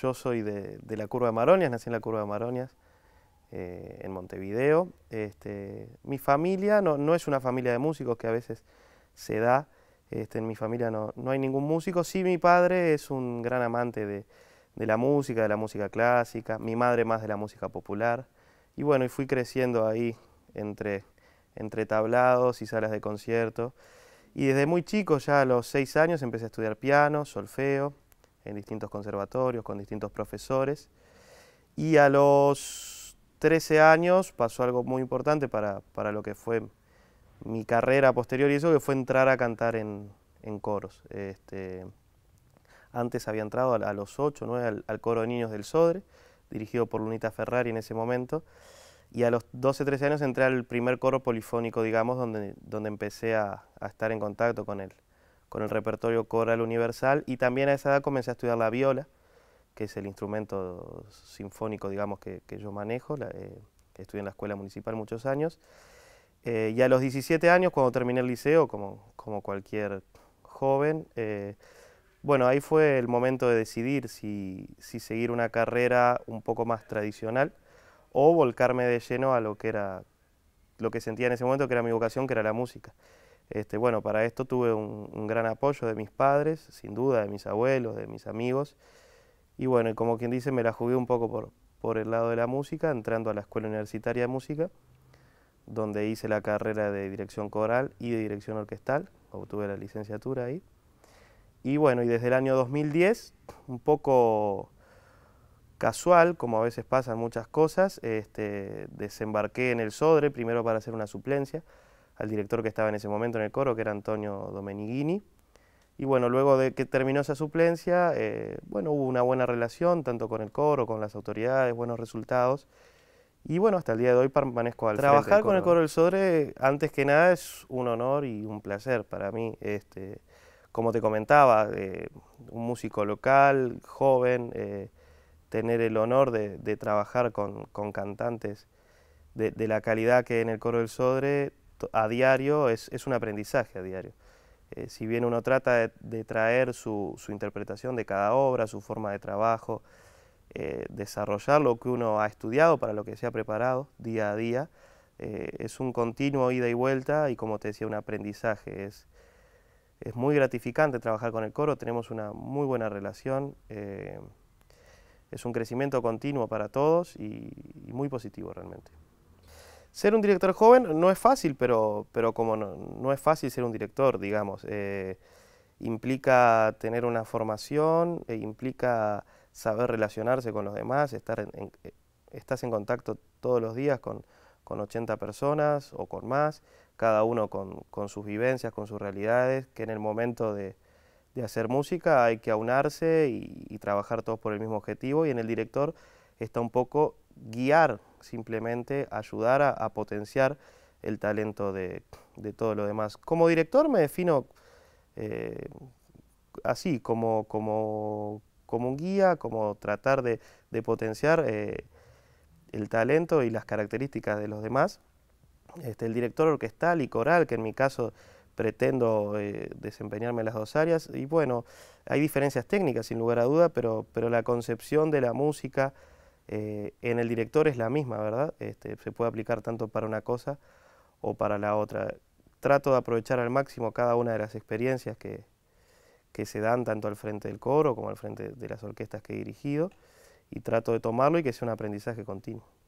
yo soy de, la Curva de Maronias, nací en la Curva de Maronias, eh, en Montevideo. Este, mi familia no, es una familia de músicos que a veces se da. Este, en mi familia no, hay ningún músico. Sí, mi padre es un gran amante de, la música, de la música clásica, mi madre más de la música popular. Y bueno, y fui creciendo ahí entre, entre tablados y salas de concierto. Y desde muy chico, ya a los seis años, empecé a estudiar piano, solfeo, en distintos conservatorios, con distintos profesores. Y a los 13 años pasó algo muy importante para, para lo que fue mi carrera posterior y eso, que fue entrar a cantar en, en coros. Este, antes había entrado a, los 8, 9 al, coro de niños del Sodre, dirigido por Lunita Ferrari en ese momento. Y a los 12, 13 años entré al primer coro polifónico, digamos, donde, donde empecé a, estar en contacto con él con el repertorio coral universal y también a esa edad comencé a estudiar la viola, que es el instrumento sinfónico, digamos, que, que yo manejo, la, eh, estudié en la escuela municipal muchos años. Eh, y a los 17 años, cuando terminé el liceo, como, como cualquier joven, eh, bueno, ahí fue el momento de decidir si, si, seguir una carrera un poco más tradicional o volcarme de lleno a lo que era lo que sentía en ese momento que era mi vocación, que era la música. Este, bueno, para esto tuve un, gran apoyo de mis padres, sin duda, de mis abuelos, de mis amigos. Y bueno, como quien dice, me la jugué un poco por, el lado de la música, entrando a la Escuela Universitaria de Música, donde hice la carrera de dirección coral y de dirección orquestal, obtuve la licenciatura ahí. Y bueno, y desde el año 2010, un poco casual, como a veces pasan muchas cosas, este, desembarqué en el Sodre, primero para hacer una suplencia, al director que estaba en ese momento en el coro, que era Antonio Domenighini. Y bueno, luego de que terminó esa suplencia, eh, bueno, hubo una buena relación, tanto con el coro, con las autoridades, buenos resultados. Y bueno, hasta el día de hoy permanezco al Trabajar con el Coro del Sodre, antes que nada, es un honor y un placer para mí. Este, como te comentaba, eh, un músico local, joven, eh, tener el honor de, trabajar con, cantantes de, de la calidad que en el Coro del Sodre a diario es, un aprendizaje a diario. Eh, si bien uno trata de, traer su, interpretación de cada obra, su forma de trabajo, eh, desarrollar lo que uno ha estudiado para lo que se ha preparado día a día, eh, es un continuo ida y vuelta y como te decía, un aprendizaje. Es, muy gratificante trabajar con el coro, tenemos una muy buena relación, es un crecimiento continuo para todos y muy positivo realmente. Ser un director joven no es fácil, pero, pero como no, es fácil ser un director, digamos. Eh, implica tener una formación, eh, implica saber relacionarse con los demás, estar en, eh, estás en contacto todos los días con, con 80 personas o con más, cada uno con, sus vivencias, con sus realidades, que en el momento de, de hacer música hay que aunarse y, trabajar todos por el mismo objetivo y en el director está un poco guiar, simplemente ayudar a, potenciar el talento de, todos los demás. Como director me defino eh, así, como, un guía, como tratar de, potenciar eh, el talento y las características de los demás. Este, el director orquestal y coral, que en mi caso pretendo eh, desempeñarme en las dos áreas. Y bueno, hay diferencias técnicas sin lugar a duda, pero, pero la concepción de la música, eh, en el director es la misma, ¿verdad? Este, se puede aplicar tanto para una cosa o para la otra. Trato de aprovechar al máximo cada una de las experiencias que, que se dan tanto al frente del coro como al frente de las orquestas que he dirigido y trato de tomarlo y que sea un aprendizaje continuo.